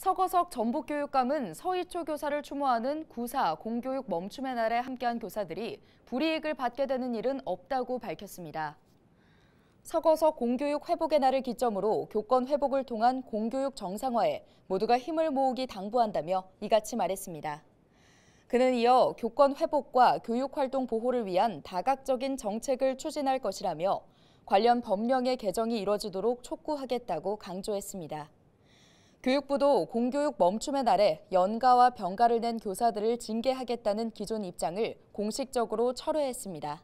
서거석 전북교육감은 서희초 교사를 추모하는 구사 공교육 멈춤의 날에 함께한 교사들이 불이익을 받게 되는 일은 없다고 밝혔습니다. 서거석 공교육 회복의 날을 기점으로 교권 회복을 통한 공교육 정상화에 모두가 힘을 모으기 당부한다며 이같이 말했습니다. 그는 이어 교권 회복과 교육활동 보호를 위한 다각적인 정책을 추진할 것이라며 관련 법령의 개정이 이뤄지도록 촉구하겠다고 강조했습니다. 교육부도 공교육 멈춤의 날에 연가와 병가를 낸 교사들을 징계하겠다는 기존 입장을 공식적으로 철회했습니다.